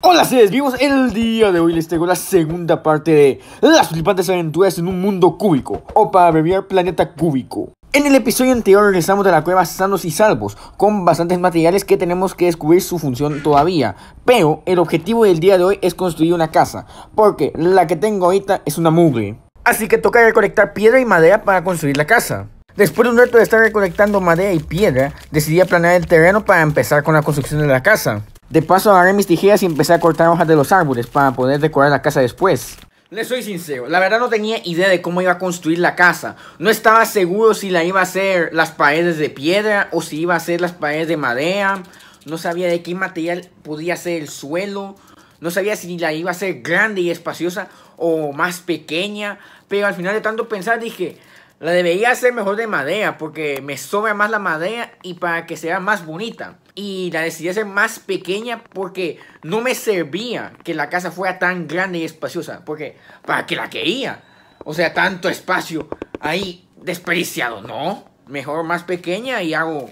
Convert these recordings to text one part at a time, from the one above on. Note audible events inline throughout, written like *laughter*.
Hola seres vivos, el día de hoy les traigo la segunda parte de Las flipantes aventuras en un mundo cúbico, o para abreviar Planeta Cúbico. En el episodio anterior regresamos de la cueva sanos y salvos, con bastantes materiales que tenemos que descubrir su función todavía, pero el objetivo del día de hoy es construir una casa, porque la que tengo ahorita es una mugre. Así que toca recolectar piedra y madera para construir la casa. Después de un rato de estar recolectando madera y piedra, decidí planear el terreno para empezar con la construcción de la casa. De paso agarré mis tijeras y empecé a cortar hojas de los árboles para poder decorar la casa después. Les soy sincero, la verdad no tenía idea de cómo iba a construir la casa. No estaba seguro si la iba a hacer las paredes de piedra o si iba a hacer las paredes de madera. No sabía de qué material podía ser el suelo. No sabía si la iba a hacer grande y espaciosa o más pequeña. Pero al final de tanto pensar dije, la debería hacer mejor de madera porque me sobra más la madera y para que sea más bonita y la decidí hacer más pequeña porque no me servía que la casa fuera tan grande y espaciosa. Porque, ¿para qué la quería? O sea, tanto espacio ahí desperdiciado, ¿no? Mejor más pequeña y hago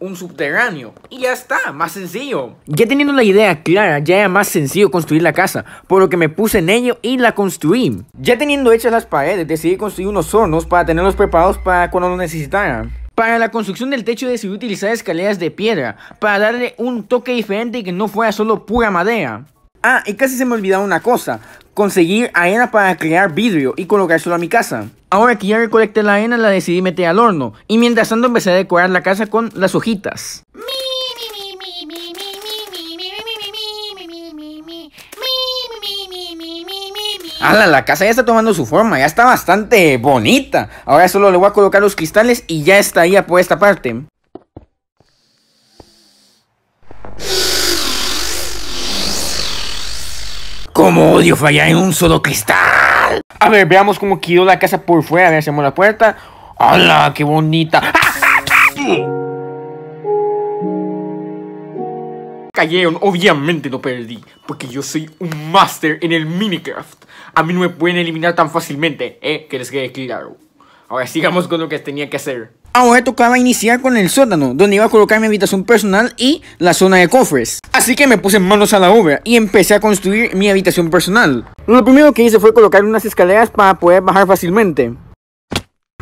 un subterráneo. Y ya está, más sencillo. Ya teniendo la idea clara, ya era más sencillo construir la casa, por lo que me puse en ello y la construí. Ya teniendo hechas las paredes, decidí construir unos hornos para tenerlos preparados para cuando lo necesitara. Para la construcción del techo decidí utilizar escaleras de piedra, para darle un toque diferente y que no fuera solo pura madera. Ah, y casi se me olvidaba una cosa, conseguir arena para crear vidrio y solo a mi casa. Ahora que ya recolecté la arena la decidí meter al horno, y mientras tanto empecé a decorar la casa con las hojitas. Ala, la casa ya está tomando su forma, ya está bastante bonita. Ahora solo le voy a colocar los cristales y ya estaría por esta parte. Como odio fallar en un solo cristal. A ver, veamos cómo quedó la casa por fuera. A ver, hacemos la puerta. ¡Hala, qué bonita! ¡Ja, *laughs* obviamente no perdí, porque yo soy un máster en el Minecraft. A mí no me pueden eliminar tan fácilmente, ¿eh? Que les quede claro. Ahora sigamos con lo que tenía que hacer. Ahora tocaba iniciar con el sótano, donde iba a colocar mi habitación personal y la zona de cofres. Así que me puse manos a la obra y empecé a construir mi habitación personal. Lo primero que hice fue colocar unas escaleras para poder bajar fácilmente.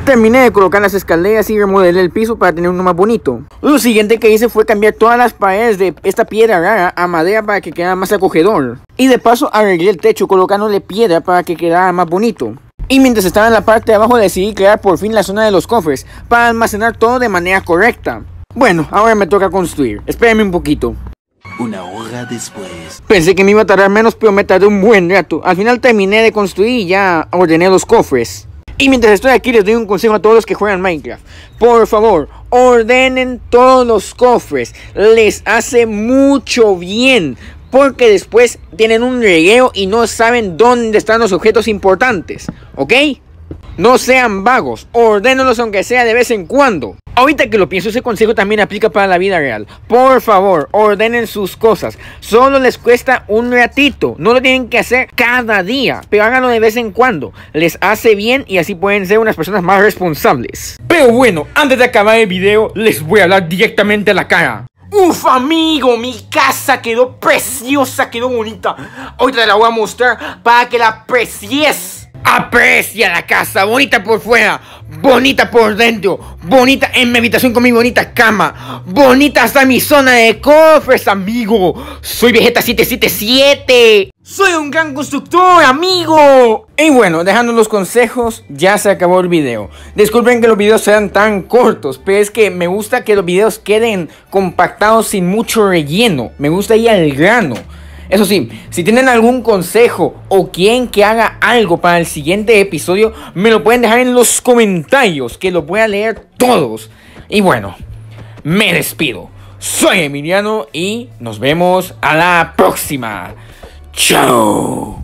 Terminé de colocar las escaleras y remodelé el piso para tener uno más bonito. Lo siguiente que hice fue cambiar todas las paredes de esta piedra rara a madera para que quedara más acogedor. Y de paso arreglé el techo colocándole piedra para que quedara más bonito. Y mientras estaba en la parte de abajo decidí crear por fin la zona de los cofres para almacenar todo de manera correcta. Bueno, ahora me toca construir. Espérenme un poquito. Una hora después. Pensé que me iba a tardar menos, pero me tardé un buen rato. Al final terminé de construir y ya ordené los cofres. Y mientras estoy aquí les doy un consejo a todos los que juegan Minecraft. Por favor, ordenen todos los cofres. Les hace mucho bien. Porque después tienen un regueo y no saben dónde están los objetos importantes. ¿Ok? No sean vagos, ordénenlos aunque sea de vez en cuando. Ahorita que lo pienso, ese consejo también aplica para la vida real. Por favor, ordenen sus cosas. Solo les cuesta un ratito. No lo tienen que hacer cada día, pero háganlo de vez en cuando. Les hace bien y así pueden ser unas personas más responsables. Pero bueno, antes de acabar el video, les voy a hablar directamente a la cara. Uf, amigo, mi casa quedó preciosa, quedó bonita. Ahorita la voy a mostrar para que la aprecies. Aprecia la casa, bonita por fuera, bonita por dentro, bonita en mi habitación con mi bonita cama, bonita hasta mi zona de cofres, amigo. Soy Vegeta777. Soy un gran constructor, amigo. Y bueno, dejando los consejos, ya se acabó el video. Disculpen que los videos sean tan cortos, pero es que me gusta que los videos queden compactados sin mucho relleno. Me gusta ir al grano. Eso sí, si tienen algún consejo o quien que haga algo para el siguiente episodio, me lo pueden dejar en los comentarios, que lo voy a leer todos. Y bueno, me despido. Soy Emiliano y nos vemos a la próxima. Chao.